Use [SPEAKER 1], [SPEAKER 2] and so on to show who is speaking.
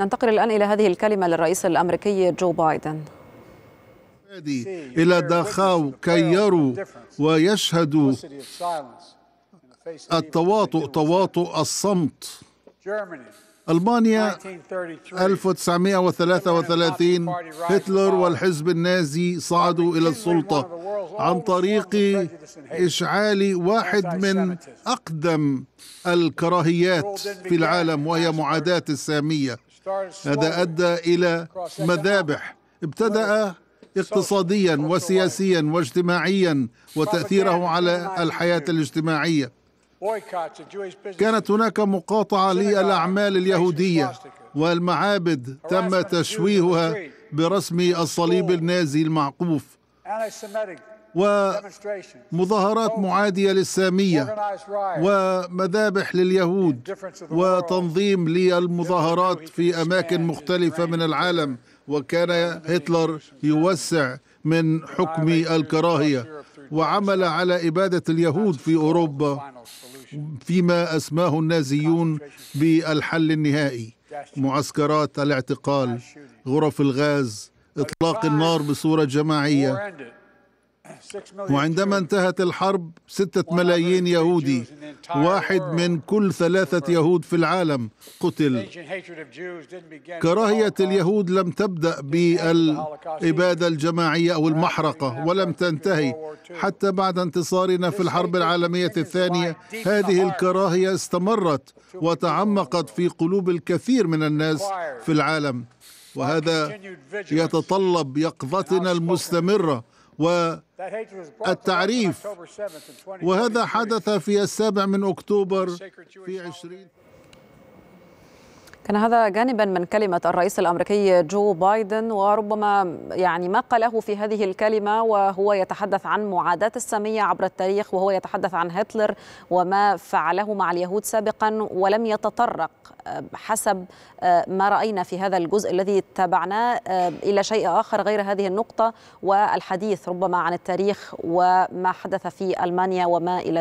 [SPEAKER 1] ننتقل الآن إلى هذه الكلمة للرئيس الأمريكي جو بايدن
[SPEAKER 2] إلى داخاو كي يروا ويشهدوا التواطؤ تواطؤ الصمت ألمانيا 1933 هتلر والحزب النازي صعدوا إلى السلطة عن طريق إشعال واحد من أقدم الكراهيات في العالم وهي معاداة السامية هذا أدى إلى مذابح ابتدأ اقتصاديا وسياسيا واجتماعيا وتأثيره على الحياة الاجتماعية كانت هناك مقاطعة للأعمال اليهودية والمعابد تم تشويهها برسم الصليب النازي المعقوف ومظاهرات معادية للسامية ومذابح لليهود وتنظيم للمظاهرات في أماكن مختلفة من العالم وكان هتلر يوسع من حكم الكراهية وعمل على إبادة اليهود في أوروبا فيما اسماه النازيون بالحل النهائي معسكرات الاعتقال غرف الغاز اطلاق النار بصوره جماعيه وعندما انتهت الحرب ستة ملايين يهودي واحد من كل ثلاثة يهود في العالم قتل كراهية اليهود لم تبدأ بالإبادة الجماعية أو المحرقة ولم تنتهي حتى بعد انتصارنا في الحرب العالمية الثانية هذه الكراهية استمرت وتعمقت في قلوب الكثير من الناس في العالم وهذا يتطلب يقظتنا المستمره والتعريف وهذا حدث في السابع من أكتوبر في عشرين
[SPEAKER 1] كان هذا جانبا من كلمة الرئيس الأمريكي جو بايدن وربما يعني ما قاله في هذه الكلمة وهو يتحدث عن معاداة السامية عبر التاريخ وهو يتحدث عن هتلر وما فعله مع اليهود سابقا ولم يتطرق آه، حسب آه، ما رأينا في هذا الجزء الذي تابعناه آه، إلى شيء آخر غير هذه النقطة والحديث ربما عن التاريخ وما حدث في ألمانيا وما إلى